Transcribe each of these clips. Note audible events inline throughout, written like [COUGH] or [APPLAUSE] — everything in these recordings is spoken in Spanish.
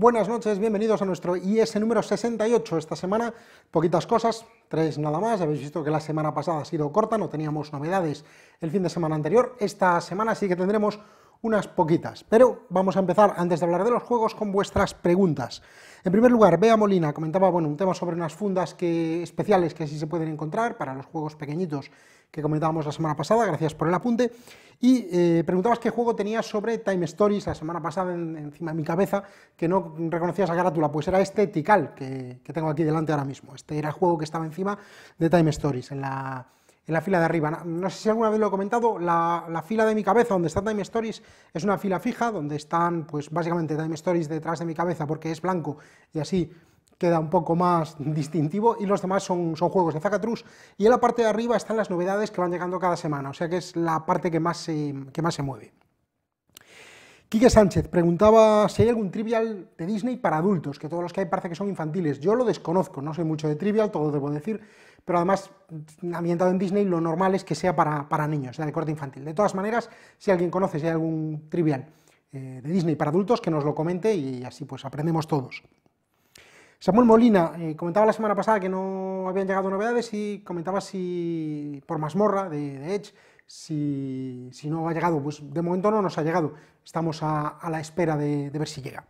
Buenas noches, bienvenidos a nuestro IS número 68. Esta semana, poquitas cosas, tres nada más. Habéis visto que la semana pasada ha sido corta, no teníamos novedades el fin de semana anterior. Esta semana sí que tendremos unas poquitas. Pero vamos a empezar, antes de hablar de los juegos, con vuestras preguntas. En primer lugar, Bea Molina comentaba bueno, un tema sobre unas fundas que, especiales que sí se pueden encontrar para los juegos pequeñitos que comentábamos la semana pasada, gracias por el apunte. Y eh, preguntabas qué juego tenía sobre Time Stories la semana pasada encima de mi cabeza, que no reconocías esa carátula, pues era este Tical que, tengo aquí delante ahora mismo. Este era el juego que estaba encima de Time Stories, en la, fila de arriba. No, sé si alguna vez lo he comentado, la, fila de mi cabeza donde está Time Stories es una fila fija, donde están pues básicamente Time Stories detrás de mi cabeza porque es blanco y así queda un poco más distintivo y los demás son, son juegos de Zacatrus. Y en la parte de arriba están las novedades que van llegando cada semana, o sea que es la parte que más se, que más se mueve. Quique Sánchez preguntaba si hay algún trivial de Disney para adultos, que todos los que hay parece que son infantiles. Yo lo desconozco, no soy mucho de trivial, todo debo decir, pero además, ambientado en Disney, lo normal es que sea para, para niños, de corte infantil. De todas maneras, si alguien conoce, si hay algún trivial eh, de Disney para adultos, que nos lo comente y así pues aprendemos todos. Samuel Molina eh, comentaba la semana pasada que no habían llegado novedades y comentaba si por mazmorra de, Edge, si, no ha llegado. Pues de momento no nos ha llegado. Estamos a, la espera de ver si llega.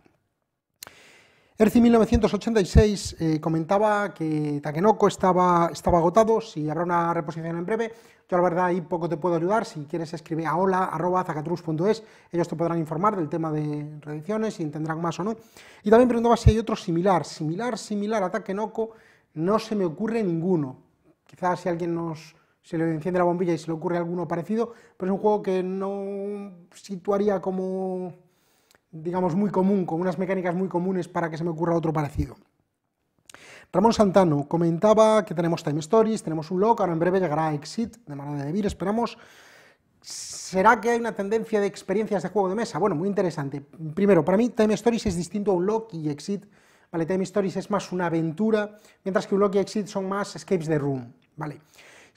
ERCI 1986 eh, comentaba que Takenoko estaba, estaba agotado, si habrá una reposición en breve. Yo la verdad ahí poco te puedo ayudar, si quieres escribe a hola.zacatrus.es, ellos te podrán informar del tema de reediciones y tendrán más o no. Y también preguntaba si hay otro similar, similar, similar a Takenoko, no se me ocurre ninguno. Quizás si alguien nos, se le enciende la bombilla y se le ocurre alguno parecido, pero es un juego que no situaría como digamos, muy común, con unas mecánicas muy comunes para que se me ocurra otro parecido. Ramón Santano comentaba que tenemos Time Stories, tenemos un lock ahora en breve llegará Exit, de manera de debir, esperamos. ¿Será que hay una tendencia de experiencias de juego de mesa? Bueno, muy interesante. Primero, para mí Time Stories es distinto a un lock y Exit. Vale, Time Stories es más una aventura, mientras que un lock y Exit son más escapes de room. Vale.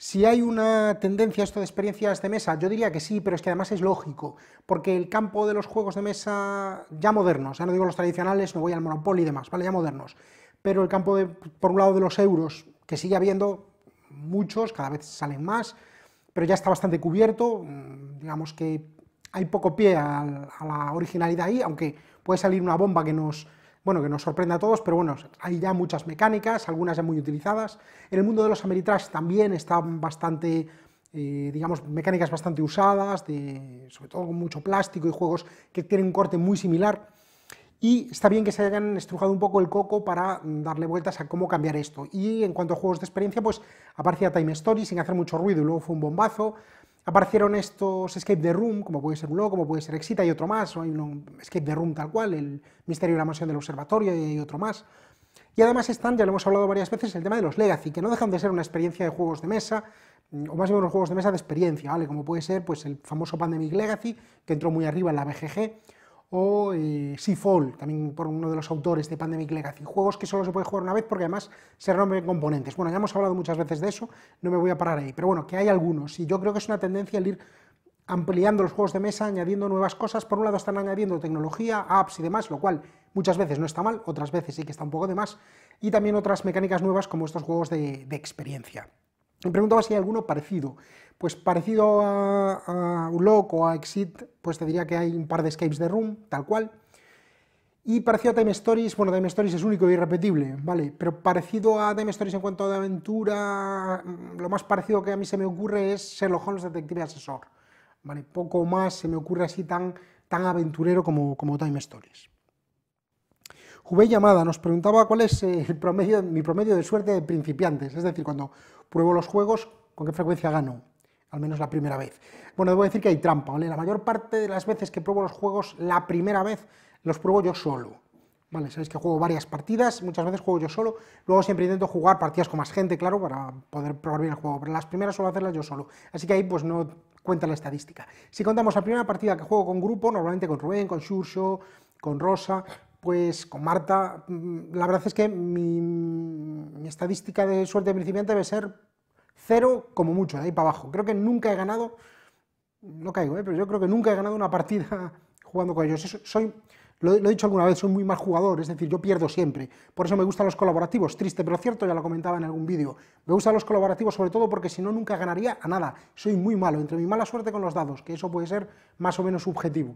Si hay una tendencia a esto de experiencias de mesa, yo diría que sí, pero es que además es lógico, porque el campo de los juegos de mesa ya modernos, ya no digo los tradicionales, no voy al Monopoly y demás, ¿vale? Ya modernos, pero el campo, por un lado, de los euros, que sigue habiendo muchos, cada vez salen más, pero ya está bastante cubierto, mm, digamos que hay poco pie a la originalidad ahí, aunque puede salir una bomba que nos bueno, que nos sorprenda a todos, pero bueno, hay ya muchas mecánicas, algunas ya muy utilizadas. En el mundo de los Ameritrash también están bastante, eh, digamos, mecánicas bastante usadas, sobre todo con mucho plástico y juegos que tienen un corte muy similar. Y está bien que se hayan estrujado un poco el coco para darle vueltas a cómo cambiar esto. Y en cuanto a juegos de experiencia, pues aparecía Time Story sin hacer mucho ruido y luego fue un bombazo. Aparecieron estos Escape the Room, como puede ser uno, como puede ser Exita y otro más, o hay un Escape the Room tal cual, el Misterio de la Mansión del Observatorio y otro más. Y además están, ya lo hemos hablado varias veces, el tema de los Legacy, que no dejan de ser una experiencia de juegos de mesa, mm, o más bien unos juegos de mesa de experiencia, ¿vale? Como puede ser pues, el famoso Pandemic Legacy, que entró muy arriba en la BGG, o eh, Seafall, también por uno de los autores de Pandemic Legacy, juegos que solo se puede jugar una vez porque además se rompen componentes. Bueno, ya hemos hablado muchas veces de eso, no me voy a parar ahí, pero bueno, que hay algunos, y yo creo que es una tendencia el ir ampliando los juegos de mesa, añadiendo nuevas cosas. Por un lado están añadiendo tecnología, apps y demás, lo cual muchas veces no está mal, otras veces sí que está un poco de más, y también otras mecánicas nuevas como estos juegos de experiencia. Me preguntaba si hay alguno parecido. Pues parecido a, a o a Exit, pues te diría que hay un par de escapes de room, tal cual. Y parecido a Time Stories, bueno, Time Stories es único y e irrepetible, ¿vale? Pero parecido a Time Stories en cuanto a aventura, mm, lo más parecido que a mí se me ocurre es Sherlock Holmes Detective Asesor, ¿vale? Poco más se me ocurre así tan, tan aventurero como, como Time Stories. Jubé Llamada nos preguntaba cuál es eh, el promedio, mi promedio de suerte de principiantes, es decir, cuando pruebo los juegos, con qué frecuencia gano al menos la primera vez. Bueno, debo decir que hay trampa, ¿vale? La mayor parte de las veces que pruebo los juegos la primera vez, los pruebo yo solo. Vale, sabéis que juego varias partidas, muchas veces juego yo solo, luego siempre intento jugar partidas con más gente, claro, para poder probar bien el juego, pero las primeras suelo hacerlas yo solo, así que ahí pues no cuenta la estadística. Si contamos la primera partida que juego con grupo, normalmente con Rubén, con Shurso, con Rosa, pues con Marta, mm, la verdad es que mi, mi estadística de suerte de principiante debe ser Cero como mucho, de ahí para abajo. Creo que nunca he ganado, no caigo, ¿eh? pero yo creo que nunca he ganado una partida [LAUGHS] jugando con ellos. Soy, lo, he dicho alguna vez, soy muy mal jugador, es decir, yo pierdo siempre. Por eso me gustan los colaborativos, triste pero cierto, ya lo comentaba en algún vídeo. Me gustan los colaborativos sobre todo porque si no nunca ganaría a nada. Soy muy malo, entre mi mala suerte con los dados, que eso puede ser más o menos subjetivo.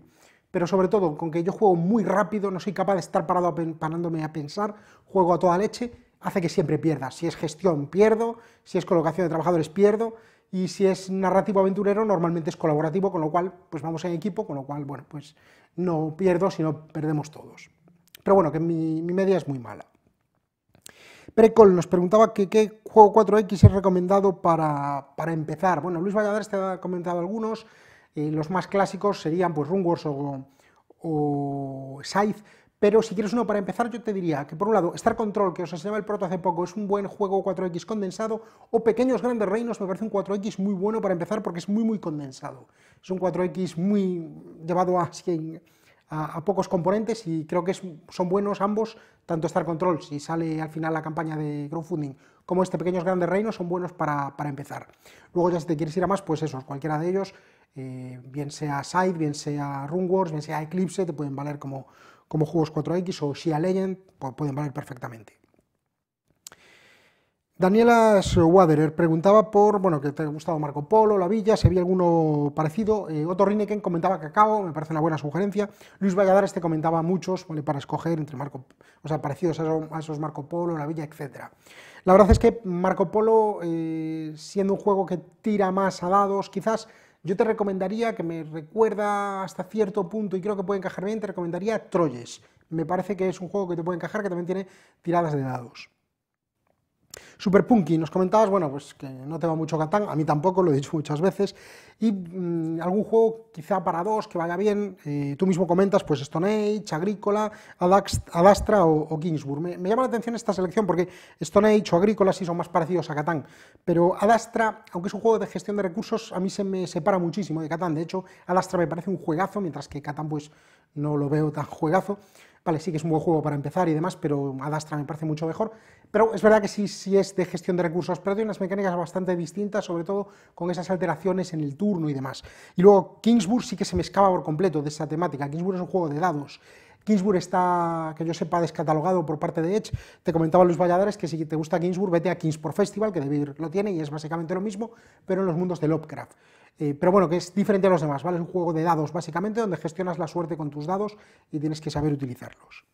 Pero sobre todo, con que yo juego muy rápido, no soy capaz de estar parado parándome a pensar, juego a toda leche hace que siempre pierda. Si es gestión, pierdo, si es colocación de trabajadores, pierdo, y si es narrativo aventurero, normalmente es colaborativo, con lo cual, pues vamos en equipo, con lo cual, bueno, pues no pierdo, sino perdemos todos. Pero bueno, que mi, media es muy mala. Precol nos preguntaba qué juego 4X es recomendado para, empezar. Bueno, Luis Valladares te ha comentado algunos, eh, los más clásicos serían pues Runworks o, o Scythe, pero si quieres uno para empezar, yo te diría que por un lado, Star Control, que os enseñaba el proto hace poco, es un buen juego 4X condensado, o Pequeños Grandes Reinos, me parece un 4X muy bueno para empezar porque es muy, muy condensado. Es un 4X muy llevado a, pocos componentes y creo que son buenos ambos, tanto Star Control, si sale al final la campaña de crowdfunding, como este Pequeños Grandes Reinos, son buenos para, empezar. Luego ya si te quieres ir a más, pues esos, cualquiera de ellos, eh, bien sea Side, bien sea Rune bien sea Eclipse, te pueden valer como como Juegos 4X o a Legend, pueden valer perfectamente. Daniela Waderer preguntaba por, bueno, que te ha gustado Marco Polo, La Villa, si había alguno parecido. Eh, Otto Rineken comentaba que acabo, me parece una buena sugerencia. Luis Valladares te comentaba muchos, ¿vale? Para escoger entre Marco, o sea, parecidos a esos, Marco Polo, La Villa, etc. La verdad es que Marco Polo, eh, siendo un juego que tira más a dados, quizás yo te recomendaría, que me recuerda hasta cierto punto y creo que puede encajar bien, te recomendaría Troyes. Me parece que es un juego que te puede encajar, que también tiene tiradas de dados. Super Punky, nos comentabas, bueno, pues que no te va mucho Catán, a mí tampoco, lo he dicho muchas veces, y mm, algún juego quizá para dos que vaya bien, eh, tú mismo comentas, pues Stone Age, Agrícola, Adastra o, Kingsburg. Me, llama la atención esta selección porque Stone Age o Agrícola sí son más parecidos a Catán, pero Adastra, aunque es un juego de gestión de recursos, a mí se me separa muchísimo de Catán, de hecho, Adastra me parece un juegazo, mientras que Catán pues no lo veo tan juegazo. Vale, sí que es un buen juego para empezar y demás, pero Adastra me parece mucho mejor. Pero es verdad que sí, es de gestión de recursos, pero tiene unas mecánicas bastante distintas, sobre todo con esas alteraciones en el turno y demás. Y luego Kingsburg sí que se me escapa por completo de esa temática. Kingsburg es un juego de dados. Kingsburg está, que yo sepa, descatalogado por parte de Edge. Te comentaba Luis Valladares que si te gusta Kingsburg, vete a Kingsport Festival, que David lo tiene y es básicamente lo mismo, pero en los mundos de Lovecraft. Eh, pero bueno, que es diferente a los demás, ¿vale? Es un juego de dados, básicamente, donde gestionas la suerte con tus dados y tienes que saber utilizarlos.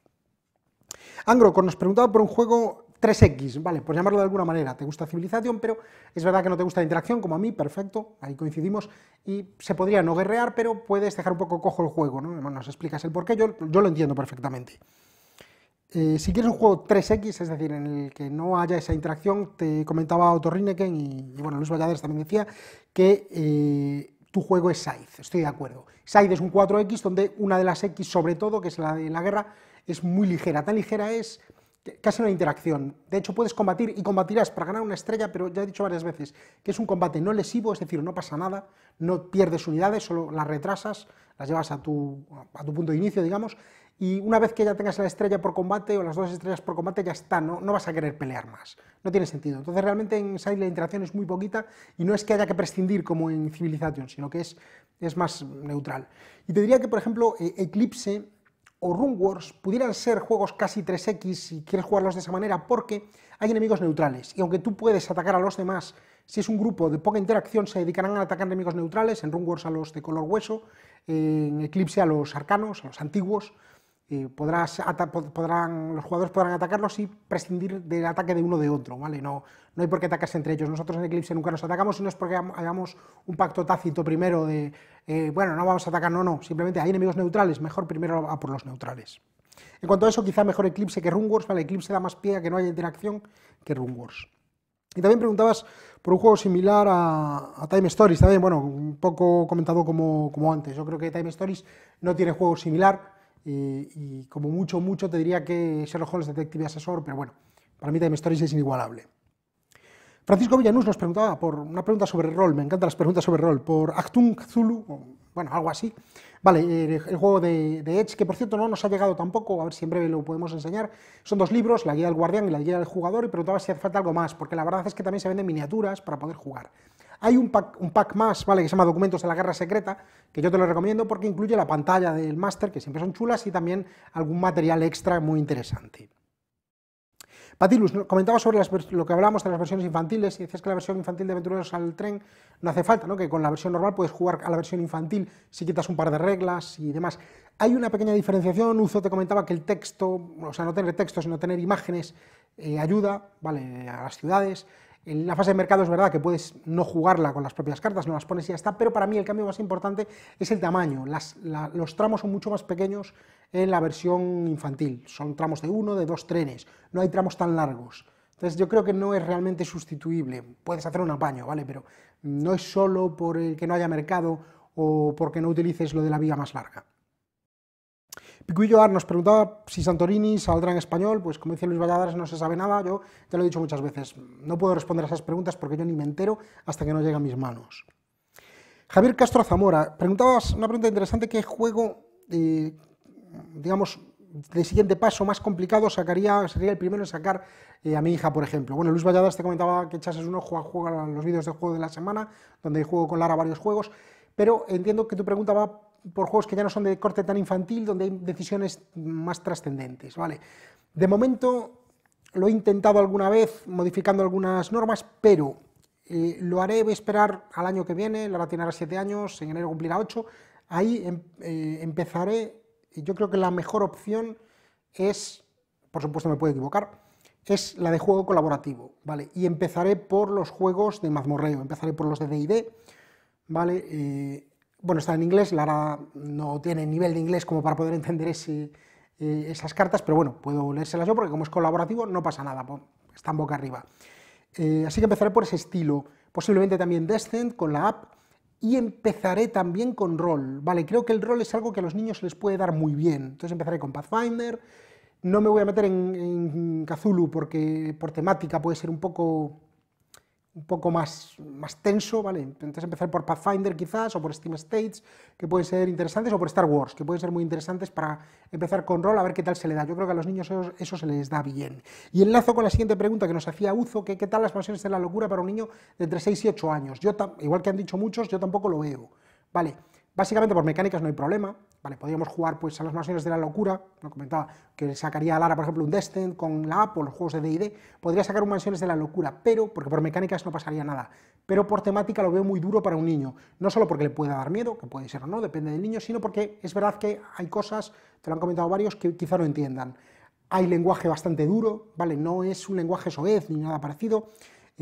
Angro, nos preguntaba por un juego 3X, ¿vale? Por llamarlo de alguna manera. Te gusta civilización pero es verdad que no te gusta la interacción, como a mí, perfecto, ahí coincidimos. Y se podría no guerrear, pero puedes dejar un poco cojo el juego, ¿no? nos explicas el porqué, yo lo entiendo perfectamente. Eh, si quieres un juego 3X, es decir, en el que no haya esa interacción, te comentaba Otto Rineken y, bueno, Luis Valladares también decía que eh, tu juego es Scythe, estoy de acuerdo. Scythe es un 4X donde una de las X, sobre todo, que es la de la guerra, es muy ligera. Tan ligera es que casi hay interacción. De hecho, puedes combatir y combatirás para ganar una estrella, pero ya he dicho varias veces que es un combate no lesivo, es decir, no pasa nada, no pierdes unidades, solo las retrasas, las llevas a tu punto de inicio, digamos, y una vez que ya tengas la estrella por combate o las dos estrellas por combate, ya está, no, vas a querer pelear más. No tiene sentido. Entonces, realmente en Side la interacción es muy poquita y no es que haya que prescindir como en Civilization, sino que es, es más neutral. Y te diría que, por ejemplo, eh, Eclipse o Rune Wars pudieran ser juegos casi 3X si quieres jugarlos de esa manera, porque hay enemigos neutrales. Y aunque tú puedes atacar a los demás, si es un grupo de poca interacción, se dedicarán a atacar enemigos neutrales, en Rune Wars a los de color hueso, en Eclipse a los arcanos, a los antiguos eh, los jugadores podrán atacarlos y prescindir del ataque de uno de otro, ¿vale? No, no hay por qué atacarse entre ellos. Nosotros en Eclipse nunca nos atacamos, no es porque hagamos un pacto tácito primero de, eh, bueno, no vamos a atacar, no, no, simplemente hay enemigos neutrales, mejor primero a por los neutrales. En cuanto a eso, quizá mejor Eclipse que Rune Wars, ¿vale? Eclipse da más pie a que no haya interacción que Rune Wars. Y también preguntabas por un juego similar a, Time Stories, también, bueno, un poco comentado como, como antes. Yo creo que Time Stories no tiene juego similar, y, como mucho, mucho te diría que Sherlock Holmes, detective y asesor, pero bueno, para mí Time Stories es inigualable. Francisco Villanús nos preguntaba por una pregunta sobre rol, me encantan las preguntas sobre rol, por Actung Zulu, bueno, algo así. Vale, eh, el, juego de, de, Edge, que por cierto no nos ha llegado tampoco, a ver si en breve lo podemos enseñar. Son dos libros, La Guía del Guardián y La Guía del Jugador, y preguntaba si hace falta algo más, porque la verdad es que también se venden miniaturas para poder jugar. Hay un pack, más, Que se llama Documentos de la Guerra Secreta, que yo te lo recomiendo porque incluye la pantalla del máster, que siempre son chulas, y también algún material extra muy interesante. Patilus, comentabas sobre lo que hablábamos de las versiones infantiles, y decías que la versión infantil de Aventureros al Tren no hace falta, que con la versión normal puedes jugar a la versión infantil si quitas un par de reglas y demás. Hay una pequeña diferenciación, Uzo te comentaba que el texto, o sea, no tener texto, sino tener imágenes, eh, ayuda a las ciudades. En la fase de mercado es verdad que puedes no jugarla con las propias cartas, no las pones y ya está, pero para mí el cambio más importante es el tamaño. los tramos son mucho más pequeños en la versión infantil. Son tramos de uno, de dos trenes, no hay tramos tan largos. Entonces yo creo que no es realmente sustituible. Puedes hacer un apaño, ¿vale? Pero no es solo por el que no haya mercado o porque no utilices lo de la vía más larga. Ar nos preguntaba si Santorini saldrá en español, pues como decía Luis Valladares no se sabe nada, yo ya lo he dicho muchas veces, no puedo responder a esas preguntas porque yo ni me entero hasta que no llegue a mis manos. Javier Castro Zamora, preguntabas una pregunta interesante, ¿qué juego, eh, digamos, de siguiente paso más complicado sacaría, sería el primero en sacar eh, a mi hija, por ejemplo. Bueno, Luis Valladares te comentaba que echases un ojo a, los vídeos de juego de la semana, donde juego con Lara varios juegos, pero entiendo que tu pregunta va por juegos que ya no son de corte tan infantil, donde hay decisiones más trascendentes. ¿vale? De momento lo he intentado alguna vez modificando algunas normas, pero eh, lo haré, voy a esperar al año que viene, la tiene hará 7 años, en enero cumplirá 8, ahí em, eh, empezaré, yo creo que la mejor opción es, por supuesto me puedo equivocar, es la de juego colaborativo, ¿vale? Y empezaré por los juegos de mazmorreo, empezaré por los de D&D, ¿vale? Eh, bueno, está en inglés, Lara no tiene nivel de inglés como para poder entender eh, esas cartas, pero bueno, puedo leérselas yo porque como es colaborativo no pasa nada, está en boca arriba. Eh, así que empezaré por ese estilo, posiblemente también Descent con la app y empezaré también con Roll. Vale, creo que el Roll es algo que a los niños les puede dar muy bien, entonces empezaré con Pathfinder. No me voy a meter en, en porque por temática puede ser un poco un poco más, más tenso, ¿vale? entonces empezar por Pathfinder quizás, o por Steam States, que pueden ser interesantes, o por Star Wars, que pueden ser muy interesantes para empezar con rol, a ver qué tal se le da. Yo creo que a los niños eso, se les da bien. Y enlazo con la siguiente pregunta que nos hacía Uzo, que qué tal las pasiones de la locura para un niño de entre 6 y 8 años. Yo, igual que han dicho muchos, yo tampoco lo veo, ¿vale? Básicamente por mecánicas no hay problema, ¿vale? Podríamos jugar pues, a las mansiones de la locura, lo comentaba, que sacaría a Lara, por ejemplo, un Destin con la Apple, los juegos de D&D, podría sacar un mansiones de la locura, pero, porque por mecánicas no pasaría nada, pero por temática lo veo muy duro para un niño, no solo porque le pueda dar miedo, que puede ser o no, depende del niño, sino porque es verdad que hay cosas, te lo han comentado varios, que quizá no entiendan. Hay lenguaje bastante duro, ¿vale? No es un lenguaje soez ni nada parecido,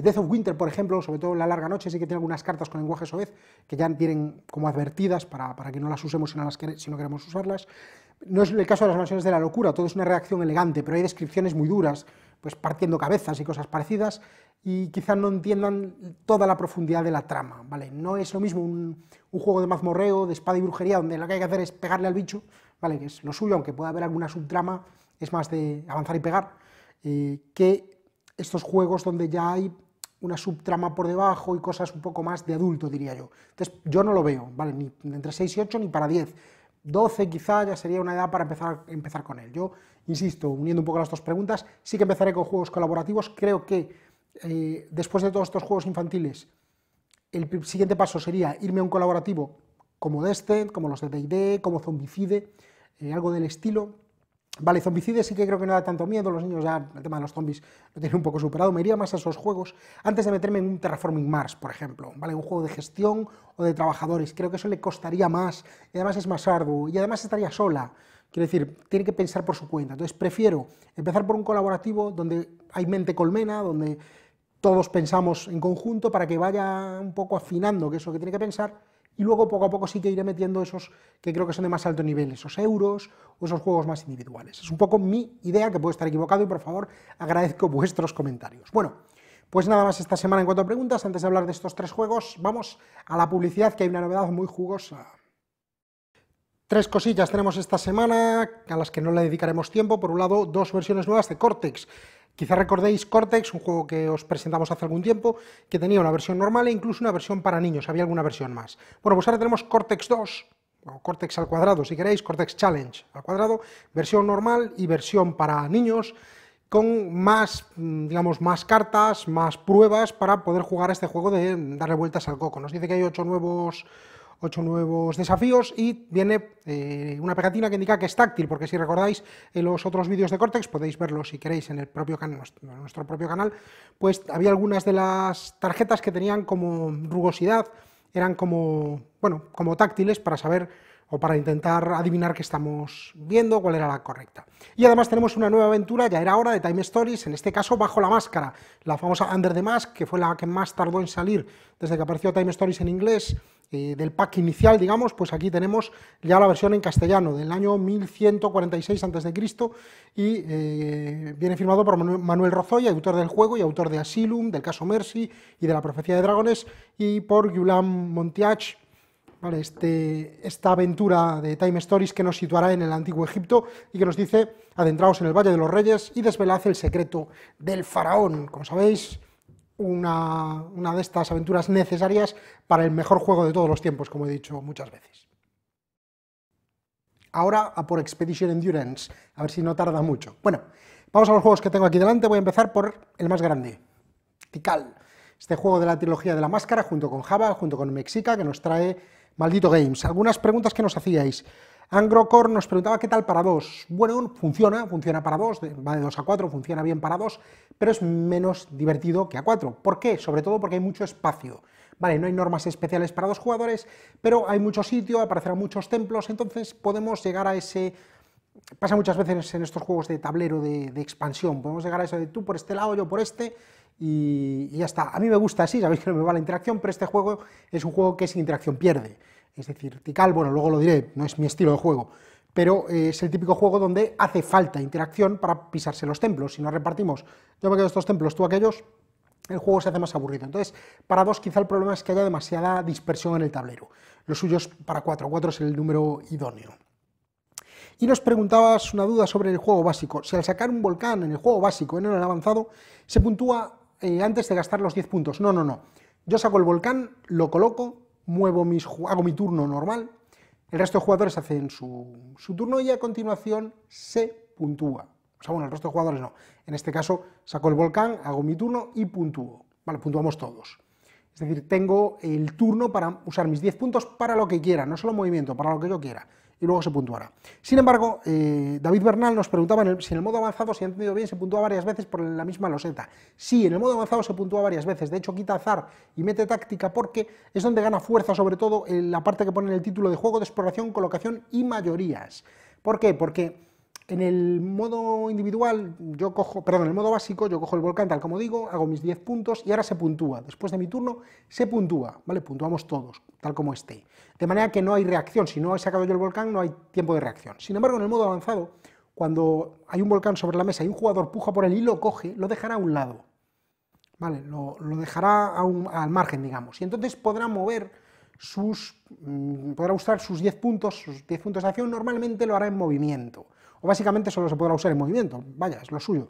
Death of Winter, por ejemplo, sobre todo en la larga noche, sí que tiene algunas cartas con lenguaje soez que ya tienen como advertidas para, que no las usemos si no, que, no queremos usarlas. No es el caso de las mansiones de la locura, todo es una reacción elegante, pero hay descripciones muy duras, pues partiendo cabezas y cosas parecidas, y quizás no entiendan toda la profundidad de la trama, ¿vale? No es lo mismo un, juego de mazmorreo, de espada y brujería, donde lo que hay que hacer es pegarle al bicho, ¿vale? Que es lo suyo, aunque pueda haber alguna subtrama, es más de avanzar y pegar, eh, que estos juegos donde ya hay una subtrama por debajo y cosas un poco más de adulto, diría yo. Entonces, yo no lo veo, ¿vale? Ni entre 6 y 8 ni para 10. 12 quizá ya sería una edad para empezar, empezar con él. Yo, insisto, uniendo un poco las dos preguntas, sí que empezaré con juegos colaborativos. Creo que eh, después de todos estos juegos infantiles, el siguiente paso sería irme a un colaborativo como este como los de D&D, como Zombicide, eh, algo del estilo, Vale, zombicides sí que creo que no da tanto miedo, los niños ya el tema de los zombies lo tienen un poco superado, me iría más a esos juegos antes de meterme en un Terraforming Mars, por ejemplo, ¿vale? Un juego de gestión o de trabajadores, creo que eso le costaría más, y además es más arduo, y además estaría sola, quiero decir, tiene que pensar por su cuenta, entonces prefiero empezar por un colaborativo donde hay mente colmena, donde todos pensamos en conjunto para que vaya un poco afinando que es lo que tiene que pensar, y luego poco a poco sí que iré metiendo esos que creo que son de más alto nivel, esos euros o esos juegos más individuales. Es un poco mi idea, que puedo estar equivocado y por favor agradezco vuestros comentarios. Bueno, pues nada más esta semana en cuanto a preguntas. Antes de hablar de estos tres juegos, vamos a la publicidad, que hay una novedad muy jugosa. Tres cosillas tenemos esta semana a las que no le dedicaremos tiempo. Por un lado, dos versiones nuevas de Cortex. Quizá recordéis Cortex, un juego que os presentamos hace algún tiempo, que tenía una versión normal e incluso una versión para niños, había alguna versión más. Bueno, pues ahora tenemos Cortex 2, o Cortex al cuadrado, si queréis, Cortex Challenge al cuadrado, versión normal y versión para niños, con más, mm, digamos, más cartas, más pruebas para poder jugar a este juego de darle vueltas al coco. Nos dice que hay ocho nuevos ocho nuevos desafíos y viene eh, una pegatina que indica que es táctil, porque si recordáis en los otros vídeos de Cortex, podéis verlo si queréis en el propio nuestro propio canal, pues había algunas de las tarjetas que tenían como rugosidad, eran como, bueno, como táctiles para saber o para intentar adivinar qué estamos viendo, cuál era la correcta. Y además tenemos una nueva aventura, ya era hora, de Time Stories, en este caso bajo la máscara, la famosa Under the Mask, que fue la que más tardó en salir desde que apareció Time Stories en inglés eh, del pack inicial, digamos, pues aquí tenemos ya la versión en castellano del año 1146 a.C. y eh, viene firmado por Manuel Rozoy, autor del juego y autor de Asylum, del caso Mercy y de la profecía de dragones, y por Yulam Montiach, Vale, este, esta aventura de Time Stories que nos situará en el antiguo Egipto y que nos dice, adentraos en el Valle de los Reyes y desvelad el secreto del faraón. Como sabéis, una, de estas aventuras necesarias para el mejor juego de todos los tiempos, como he dicho muchas veces. Ahora a por Expedition Endurance, a ver si no tarda mucho. Bueno, vamos a los juegos que tengo aquí delante, voy a empezar por el más grande, Tikal. Este juego de la trilogía de la máscara, junto con Java, junto con Mexica, que nos trae Maldito Games. Algunas preguntas que nos hacíais. Angrocore nos preguntaba qué tal para dos. Bueno, funciona, funciona para dos, va de 2 a cuatro, funciona bien para dos, pero es menos divertido que a cuatro. ¿Por qué? Sobre todo porque hay mucho espacio. Vale, no hay normas especiales para dos jugadores, pero hay mucho sitio, aparecerán muchos templos, entonces podemos llegar a ese pasa muchas veces en estos juegos de tablero de, expansión. Podemos llegar a eso de tú por este lado, yo por este, y, y, ya está. A mí me gusta así, sabéis que no me va la interacción, pero este juego es un juego que sin interacción pierde es decir, vertical, bueno, luego lo diré, no es mi estilo de juego, pero eh, es el típico juego donde hace falta interacción para pisarse los templos, si no repartimos, yo me quedo estos templos, tú aquellos, el juego se hace más aburrido. Entonces, para dos quizá el problema es que haya demasiada dispersión en el tablero. los suyos para cuatro, cuatro es el número idóneo. Y nos preguntabas una duda sobre el juego básico. Si al sacar un volcán en el juego básico, en el avanzado, se puntúa eh, antes de gastar los 10 puntos. No, no, no. Yo saco el volcán, lo coloco, muevo mis, hago mi turno normal, el resto de jugadores hacen su, su turno y a continuación se puntúa. O sea, bueno, el resto de jugadores no. En este caso, saco el volcán, hago mi turno y puntúo. Vale, puntuamos todos. Es decir, tengo el turno para usar mis 10 puntos para lo que quiera, no solo movimiento, para lo que yo quiera y luego se puntuará. Sin embargo, eh, David Bernal nos preguntaba si en el modo avanzado, si he entendido bien, se puntúa varias veces por la misma loseta. Sí, en el modo avanzado se puntúa varias veces. De hecho, quita azar y mete táctica porque es donde gana fuerza, sobre todo en la parte que pone en el título de juego de exploración, colocación y mayorías. ¿Por qué? Porque en el modo individual, yo cojo, perdón, en el modo básico, yo cojo el volcán tal como digo, hago mis 10 puntos y ahora se puntúa. Después de mi turno se puntúa, ¿vale? Puntuamos todos, tal como esté. De manera que no hay reacción, si no he sacado yo el volcán no hay tiempo de reacción. Sin embargo, en el modo avanzado, cuando hay un volcán sobre la mesa y un jugador puja por el hilo, coge, lo dejará a un lado, ¿vale? Lo, dejará al margen, digamos. Y entonces podrá mover sus, mm, podrá usar sus 10 puntos, sus 10 puntos de acción, normalmente lo hará en movimiento, o básicamente solo se podrá usar en movimiento, vaya, es lo suyo,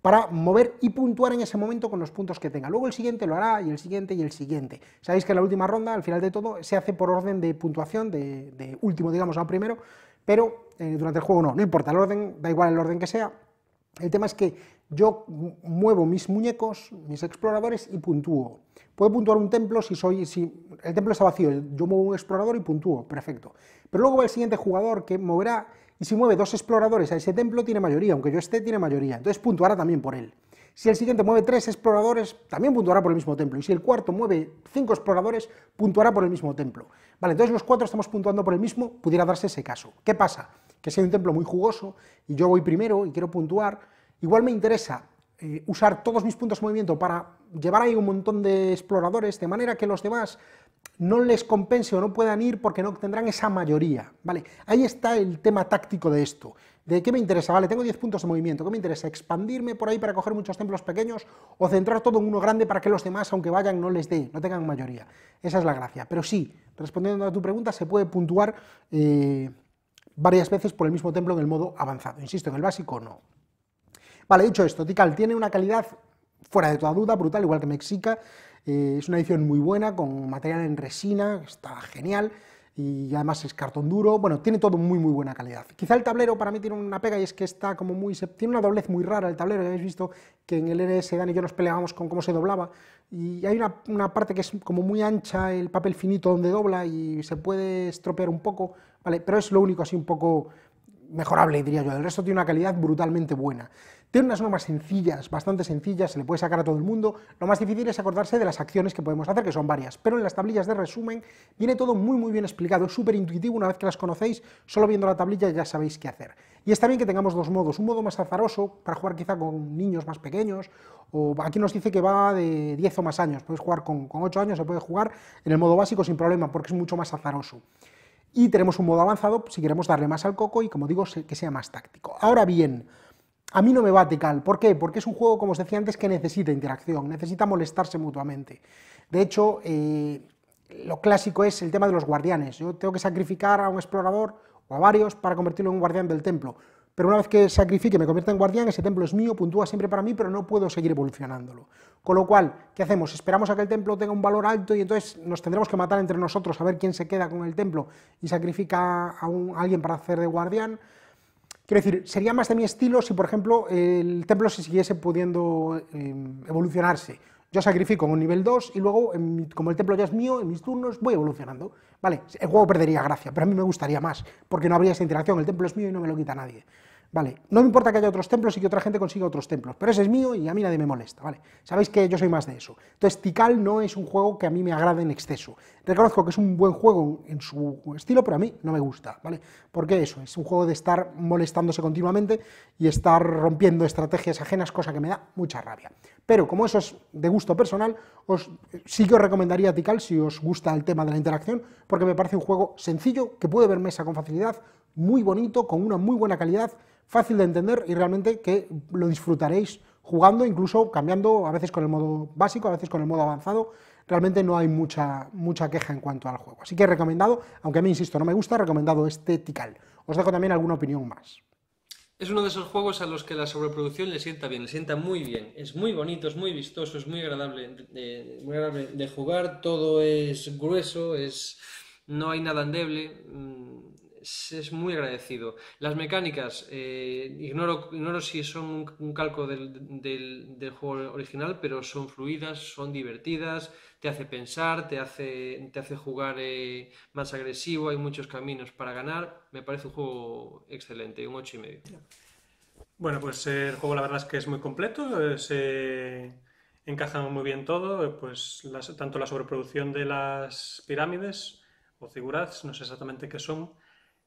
para mover y puntuar en ese momento con los puntos que tenga. Luego el siguiente lo hará, y el siguiente, y el siguiente. Sabéis que la última ronda, al final de todo, se hace por orden de puntuación, de, último, digamos, a primero, pero eh, durante el juego no, no importa el orden, da igual el orden que sea, el tema es que yo muevo mis muñecos, mis exploradores y puntúo. Puedo puntuar un templo si soy si el templo está vacío, yo muevo un explorador y puntúo, perfecto. Pero luego va el siguiente jugador que moverá y si mueve dos exploradores a ese templo tiene mayoría, aunque yo esté tiene mayoría, entonces puntuará también por él. Si el siguiente mueve tres exploradores, también puntuará por el mismo templo. Y si el cuarto mueve cinco exploradores, puntuará por el mismo templo. Vale, entonces los cuatro estamos puntuando por el mismo, pudiera darse ese caso. ¿Qué pasa? Que si hay un templo muy jugoso y yo voy primero y quiero puntuar, Igual me interesa eh, usar todos mis puntos de movimiento para llevar ahí un montón de exploradores, de manera que los demás no les compense o no puedan ir porque no tendrán esa mayoría, ¿vale? Ahí está el tema táctico de esto. ¿De qué me interesa? Vale, tengo 10 puntos de movimiento. ¿Qué me interesa? ¿Expandirme por ahí para coger muchos templos pequeños o centrar todo en uno grande para que los demás, aunque vayan, no les dé, no tengan mayoría? Esa es la gracia. Pero sí, respondiendo a tu pregunta, se puede puntuar eh, varias veces por el mismo templo en el modo avanzado. Insisto, en el básico no. Vale, dicho esto, Tical tiene una calidad fuera de toda duda, brutal, igual que Mexica. Eh, es una edición muy buena, con material en resina, está genial y además es cartón duro, bueno, tiene todo muy muy buena calidad. Quizá el tablero para mí tiene una pega y es que está como muy, tiene una doblez muy rara el tablero, ya habéis visto que en el RS Dan y yo nos peleábamos con cómo se doblaba y hay una, parte que es como muy ancha, el papel finito donde dobla y se puede estropear un poco, ¿vale? Pero es lo único así un poco mejorable, diría yo, el resto tiene una calidad brutalmente buena. Tiene unas normas sencillas, bastante sencillas, se le puede sacar a todo el mundo. Lo más difícil es acordarse de las acciones que podemos hacer, que son varias, pero en las tablillas de resumen viene todo muy muy bien explicado, es súper intuitivo, una vez que las conocéis, solo viendo la tablilla ya sabéis qué hacer. Y está bien que tengamos dos modos, un modo más azaroso, para jugar quizá con niños más pequeños, o aquí nos dice que va de 10 o más años, puedes jugar con, con 8 años, se puede jugar en el modo básico sin problema, porque es mucho más azaroso. Y tenemos un modo avanzado si queremos darle más al coco y, como digo, que sea más táctico. Ahora bien, a mí no me va cal. ¿Por qué? Porque es un juego, como os decía antes, que necesita interacción, necesita molestarse mutuamente. De hecho, eh, lo clásico es el tema de los guardianes. Yo tengo que sacrificar a un explorador o a varios para convertirlo en un guardián del templo. Pero una vez que sacrifique, me convierta en guardián, ese templo es mío, puntúa siempre para mí, pero no puedo seguir evolucionándolo. Con lo cual, ¿qué hacemos? Esperamos a que el templo tenga un valor alto y entonces nos tendremos que matar entre nosotros a ver quién se queda con el templo y sacrifica a alguien para hacer de guardián Quiero decir, sería más de mi estilo si, por ejemplo, el templo se siguiese pudiendo em, evolucionarse. Yo sacrifico un nivel 2 y luego, como el templo ya es mío, en mis turnos voy evolucionando. Vale, el juego perdería gracia, pero a mí me gustaría más, porque no habría esa interacción. El templo es mío y no me lo quita nadie. Vale, no me importa que haya otros templos y que otra gente consiga otros templos, pero ese es mío y a mí nadie me molesta, ¿vale? Sabéis que yo soy más de eso. Entonces, Tikal no es un juego que a mí me agrade en exceso. Reconozco que es un buen juego en su estilo, pero a mí no me gusta, ¿vale? Porque eso, es un juego de estar molestándose continuamente y estar rompiendo estrategias ajenas, cosa que me da mucha rabia. Pero como eso es de gusto personal, os, sí que os recomendaría Tikal si os gusta el tema de la interacción, porque me parece un juego sencillo, que puede ver mesa con facilidad, muy bonito, con una muy buena calidad, fácil de entender y realmente que lo disfrutaréis jugando, incluso cambiando a veces con el modo básico, a veces con el modo avanzado. Realmente no hay mucha, mucha queja en cuanto al juego. Así que recomendado, aunque a mí insisto, no me gusta, recomendado este Tical. Os dejo también alguna opinión más. Es uno de esos juegos a los que la sobreproducción le sienta bien, le sienta muy bien. Es muy bonito, es muy vistoso, es muy agradable, eh, de jugar, todo es grueso, es, no hay nada endeble. Mm, es, muy agradecido. Las mecánicas, eh, ignoro, ignoro, si son un, calco del, juego original, pero son fluidas, son divertidas, te hace pensar, te hace, jugar eh, más agresivo, hay muchos caminos para ganar. Me parece un juego excelente, un 8 y medio. Bueno, pues eh, el juego la verdad es que es muy completo, se encaja muy bien todo, pues tanto la sobreproducción de las pirámides o figuras, no sé exactamente qué son,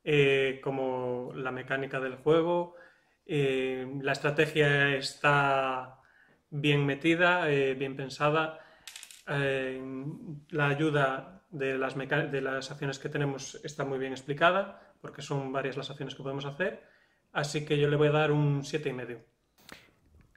eh, como la mecánica del juego. Eh, la estrategia está bien metida, eh, bien pensada. la ayuda de las, de las acciones que tenemos está muy bien explicada, porque son varias las acciones que podemos hacer. Así que yo le voy a dar un 7,5.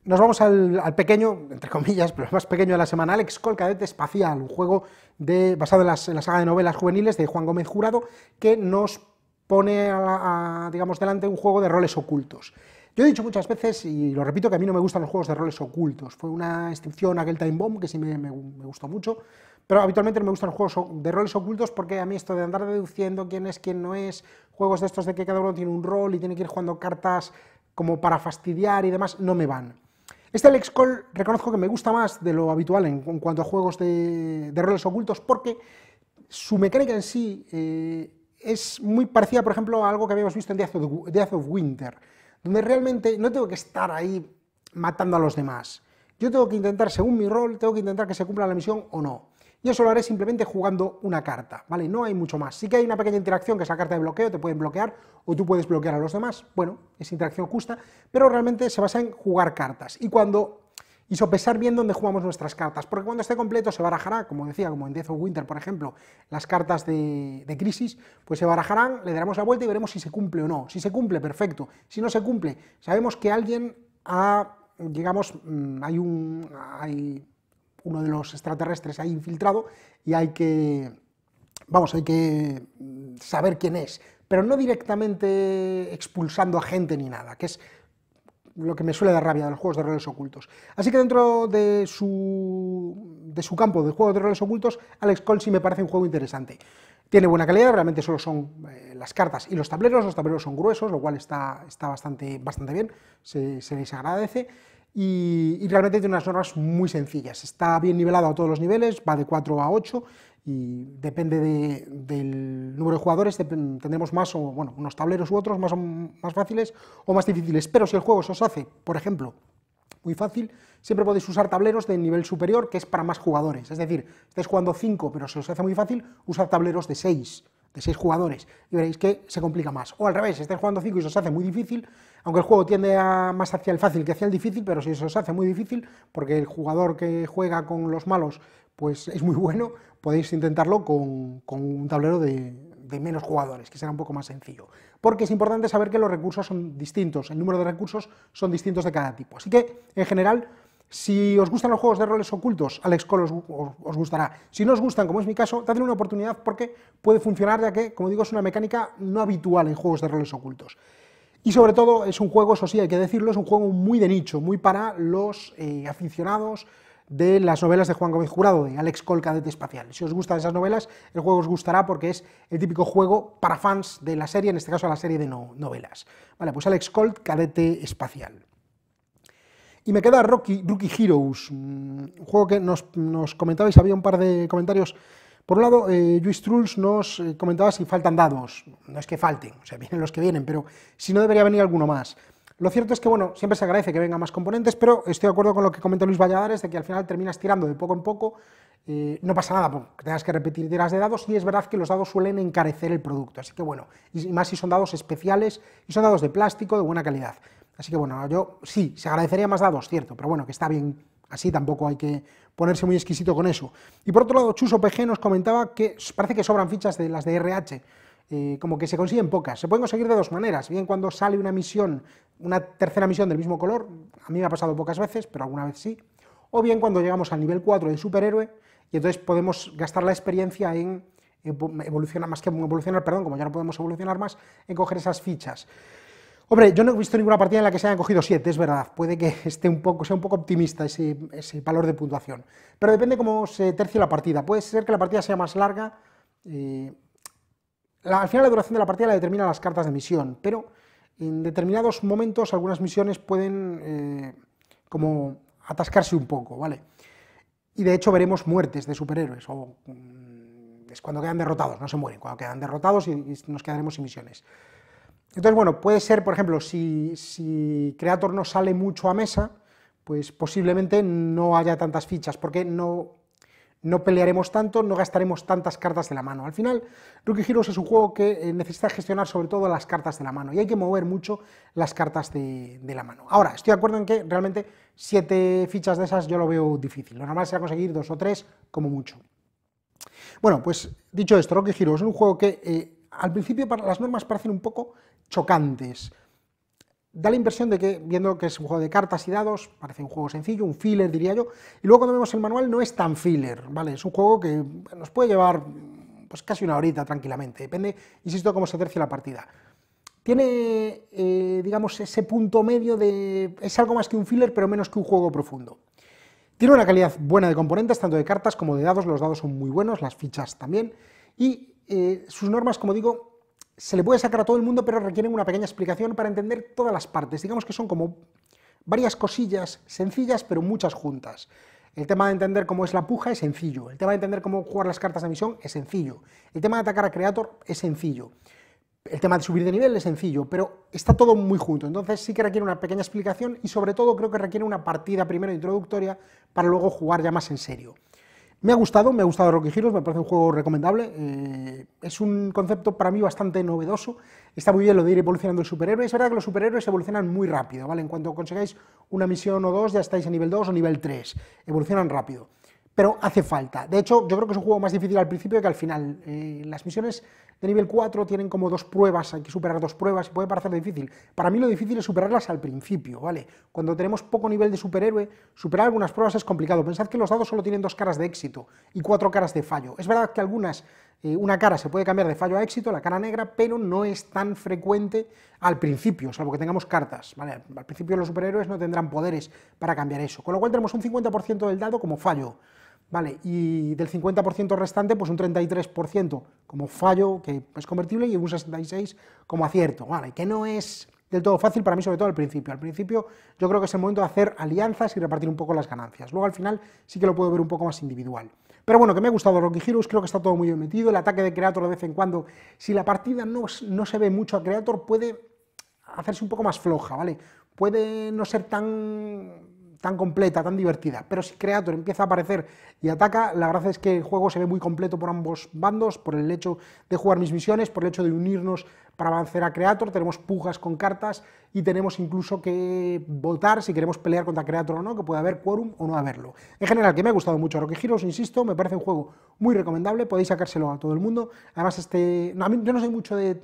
Nos vamos al, pequeño, entre comillas, pero más pequeño de la semana, Alex Col, Espacial, un juego de, basado en, la saga de novelas juveniles de Juan Gómez Jurado, que nos pone, a, digamos, delante un juego de roles ocultos. Yo he dicho muchas veces, y lo repito, que a mí no me gustan los juegos de roles ocultos. Fue una excepción aquel Time Bomb, que sí me, gustó mucho, pero habitualmente no me gustan los juegos de roles ocultos porque a mí esto de andar deduciendo quién es, quién no es, juegos de estos de que cada uno tiene un rol y tiene que ir jugando cartas como para fastidiar y demás, no me van. Este Alex Cole reconozco que me gusta más de lo habitual en, cuanto a juegos de, roles ocultos porque su mecánica en sí... Eh, es muy parecida, por ejemplo, a algo que habíamos visto en Death of, Winter, donde realmente no tengo que estar ahí matando a los demás. Yo tengo que intentar, según mi rol, tengo que intentar que se cumpla la misión o no. Y eso lo haré simplemente jugando una carta, ¿vale? No hay mucho más. Sí que hay una pequeña interacción, que esa carta de bloqueo, te pueden bloquear o tú puedes bloquear a los demás. Bueno, es interacción justa, pero realmente se basa en jugar cartas. Y cuando y sopesar bien dónde jugamos nuestras cartas, porque cuando esté completo se barajará, como decía, como en Death of Winter, por ejemplo, las cartas de, crisis, pues se barajarán, le daremos la vuelta y veremos si se cumple o no. Si se cumple, perfecto. Si no se cumple, sabemos que alguien ha, digamos, mm, hay un, hay uno de los extraterrestres ahí infiltrado y hay que, vamos, hay que mm, saber quién es, pero no directamente expulsando a gente ni nada, que es lo que me suele dar rabia de los juegos de roles ocultos. Así que dentro de su, campo de juegos de roles ocultos, Alex Colsi me parece un juego interesante. Tiene buena calidad, realmente solo son eh, las cartas y los tableros, los tableros son gruesos, lo cual está, está bastante, bastante bien, se, les agradece. Y, y, realmente tiene unas normas muy sencillas. Está bien nivelado a todos los niveles, va de 4 a 8 y depende del número de jugadores, tendremos más o, bueno, unos tableros u otros más, más fáciles o más difíciles. Pero si el juego se os hace, por ejemplo, muy fácil, siempre podéis usar tableros de nivel superior, que es para más jugadores. Es decir, estáis jugando 5, pero se os hace muy fácil, usar tableros de 6 de seis jugadores, y veréis que se complica más. O al revés, si jugando cinco y se os hace muy difícil, aunque el juego tiende a más hacia el fácil que hacia el difícil, pero si se os hace muy difícil, porque el jugador que juega con los malos pues es muy bueno, podéis intentarlo con, un tablero de, de menos jugadores, que será un poco más sencillo. Porque es importante saber que los recursos son distintos, el número de recursos son distintos de cada tipo. Así que, en general, si os gustan los juegos de roles ocultos, Alex Cole os, gustará. Si no os gustan, como es mi caso, dadle una oportunidad porque puede funcionar, ya que, como digo, es una mecánica no habitual en juegos de roles ocultos. Y sobre todo, es un juego, eso sí, hay que decirlo, es un juego muy de nicho, muy para los eh, aficionados de las novelas de Juan Gómez Jurado, de Alex Cole, Cadete Espacial. Si os gustan esas novelas, el juego os gustará porque es el típico juego para fans de la serie, en este caso la serie de novelas. Vale, pues Alex Cole, Cadete Espacial. Y me queda Rocky, Rookie Heroes, mm, un juego que nos, comentabais, había un par de comentarios. Por un lado, Luis eh, Truls nos eh, comentaba si faltan dados. No es que falten, o sea, [LAUGHS] vienen los que vienen, pero si no debería venir alguno más. Lo cierto es que, bueno, siempre se agradece que vengan más componentes, pero estoy de acuerdo con lo que comenta Luis Valladares, de que al final terminas tirando de poco en poco, eh, no pasa nada porque tengas que repetir tiras de dados, y es verdad que los dados suelen encarecer el producto, así que bueno, y más si son dados especiales, y son dados de plástico de buena calidad. Así que bueno, yo sí, se agradecería más dados, cierto, pero bueno, que está bien así, tampoco hay que ponerse muy exquisito con eso. Y por otro lado, Chuso PG nos comentaba que parece que sobran fichas de las de RH, eh, como que se consiguen pocas. Se pueden conseguir de dos maneras, bien cuando sale una misión, una tercera misión del mismo color, a mí me ha pasado pocas veces, pero alguna vez sí, o bien cuando llegamos al nivel 4 de superhéroe y entonces podemos gastar la experiencia en evolucionar, más que evolucionar, perdón, como ya no podemos evolucionar más, en coger esas fichas. Hombre, yo no he visto ninguna partida en la que se hayan cogido 7, es verdad. Puede que [LAUGHS] esté un poco, sea un poco optimista ese, valor de puntuación. Pero depende cómo se tercie la partida. Puede ser que la partida sea más larga. Eh, al final la duración de la partida la determinan las cartas de misión, pero en determinados momentos algunas misiones pueden eh, como atascarse un poco, ¿vale? Y de hecho veremos muertes de superhéroes, o mm, es cuando quedan derrotados, no se mueren, cuando quedan derrotados y nos quedaremos sin misiones. Entonces, bueno, puede ser, por ejemplo, si, Creator no sale mucho a mesa, pues posiblemente no haya tantas fichas, porque no, pelearemos tanto, no gastaremos tantas cartas de la mano. Al final, Rookie Heroes es un juego que eh, necesita gestionar sobre todo las cartas de la mano, y hay que mover mucho las cartas de, la mano. Ahora, estoy de acuerdo en que realmente siete fichas de esas yo lo veo difícil, lo normal será conseguir dos o tres como mucho. Bueno, pues dicho esto, Rocky Heroes es un juego que eh, al principio para las normas parecen un poco chocantes. Da la impresión de que, viendo que es un juego de cartas y dados, parece un juego sencillo, un filler diría yo, y luego cuando vemos el manual no es tan filler, ¿vale? Es un juego que nos puede llevar pues casi una horita tranquilamente, depende, insisto, cómo se tercie la partida. Tiene, eh, digamos, ese punto medio de... es algo más que un filler, pero menos que un juego profundo. Tiene una calidad buena de componentes, tanto de cartas como de dados, los dados son muy buenos, las fichas también, y eh, sus normas, como digo, se le puede sacar a todo el mundo, pero requiere una pequeña explicación para entender todas las partes. Digamos que son como varias cosillas sencillas, pero muchas juntas. El tema de entender cómo es la puja es sencillo. El tema de entender cómo jugar las cartas de misión es sencillo. El tema de atacar a Creator es sencillo. El tema de subir de nivel es sencillo, pero está todo muy junto. Entonces sí que requiere una pequeña explicación y sobre todo creo que requiere una partida primero introductoria para luego jugar ya más en serio. Me ha gustado, me ha gustado Rocky Heroes, me parece un juego recomendable. Eh, es un concepto para mí bastante novedoso. Está muy bien lo de ir evolucionando el superhéroe. Es verdad que los superhéroes evolucionan muy rápido, ¿vale? En cuanto consigáis una misión o dos, ya estáis a nivel 2 o nivel 3. Evolucionan rápido pero hace falta. De hecho, yo creo que es un juego más difícil al principio que al final. Eh, las misiones de nivel 4 tienen como dos pruebas, hay que superar dos pruebas, y puede parecer difícil. Para mí lo difícil es superarlas al principio, ¿vale? Cuando tenemos poco nivel de superhéroe, superar algunas pruebas es complicado. Pensad que los dados solo tienen dos caras de éxito y cuatro caras de fallo. Es verdad que algunas, eh, una cara se puede cambiar de fallo a éxito, la cara negra, pero no es tan frecuente al principio, salvo que tengamos cartas, Al principio los superhéroes no tendrán poderes para cambiar eso, con lo cual tenemos un 50% del dado como fallo. Vale, y del 50% restante, pues un 33% como fallo, que es convertible, y un 66% como acierto, vale, que no es del todo fácil para mí, sobre todo al principio. Al principio yo creo que es el momento de hacer alianzas y repartir un poco las ganancias. Luego al final sí que lo puedo ver un poco más individual. Pero bueno, que me ha gustado Rocky Heroes, creo que está todo muy bien metido. El ataque de Creator de vez en cuando, si la partida no, no se ve mucho a Creator, puede hacerse un poco más floja, ¿vale? Puede no ser tan tan completa, tan divertida. Pero si Creator empieza a aparecer y ataca, la gracia es que el juego se ve muy completo por ambos bandos, por el hecho de jugar mis misiones, por el hecho de unirnos para avanzar a Creator, tenemos pujas con cartas y tenemos incluso que votar si queremos pelear contra Creator o no, que puede haber quórum o no haberlo. En general, que me ha gustado mucho Rocky Heroes, insisto, me parece un juego muy recomendable, podéis sacárselo a todo el mundo. Además, este, yo no soy mucho de,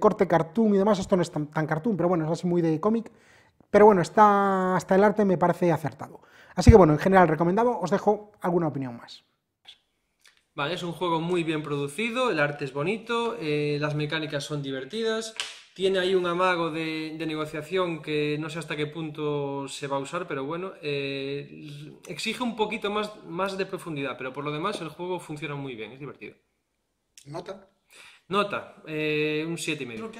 corte cartoon y demás, esto no es tan, tan cartoon, pero bueno, es así muy de cómic. Pero bueno, está, hasta el arte me parece acertado. Así que bueno, en general recomendado, os dejo alguna opinión más. Vale, es un juego muy bien producido, el arte es bonito, eh, las mecánicas son divertidas, tiene ahí un amago de, negociación que no sé hasta qué punto se va a usar, pero bueno, eh, exige un poquito más, de profundidad, pero por lo demás el juego funciona muy bien, es divertido. ¿Nota? Nota, eh, un 7,5. y medio.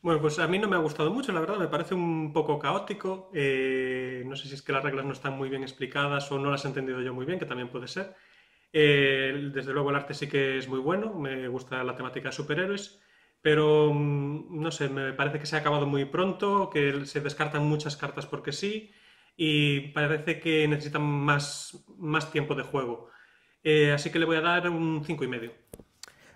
Bueno, pues a mí no me ha gustado mucho, la verdad, me parece un poco caótico. Eh, no sé si es que las reglas no están muy bien explicadas o no las he entendido yo muy bien, que también puede ser. Eh, desde luego el arte sí que es muy bueno, me gusta la temática de superhéroes, pero mm, no sé, me parece que se ha acabado muy pronto, que se descartan muchas cartas porque sí, y parece que necesitan más, tiempo de juego. Eh, así que le voy a dar un cinco y medio.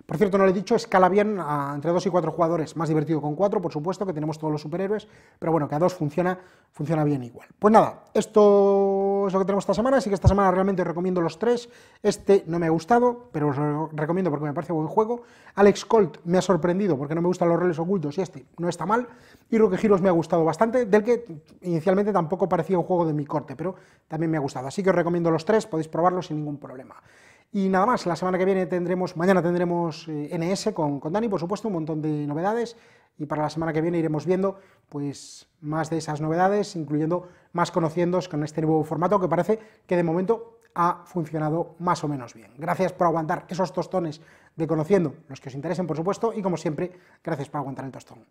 Por cierto, no lo he dicho, escala bien ah, entre 2 y 4 jugadores, más divertido con 4, por supuesto, que tenemos todos los superhéroes, pero bueno, que a 2 funciona, funciona bien igual. Pues nada, esto es lo que tenemos esta semana, así que esta semana realmente os recomiendo los tres. Este no me ha gustado, pero os lo recomiendo porque me parece buen juego. Alex Colt me ha sorprendido porque no me gustan los roles ocultos y este no está mal. Y Roque Giros me ha gustado bastante, del que inicialmente tampoco parecía un juego de mi corte, pero también me ha gustado. Así que os recomiendo los tres, podéis probarlos sin ningún problema. Y nada más, la semana que viene tendremos, mañana tendremos eh, NS con, con Dani, por supuesto, un montón de novedades. Y para la semana que viene iremos viendo pues, más de esas novedades, incluyendo más conociendos con este nuevo formato que parece que de momento ha funcionado más o menos bien. Gracias por aguantar esos tostones de conociendo, los que os interesen, por supuesto, y como siempre, gracias por aguantar el tostón.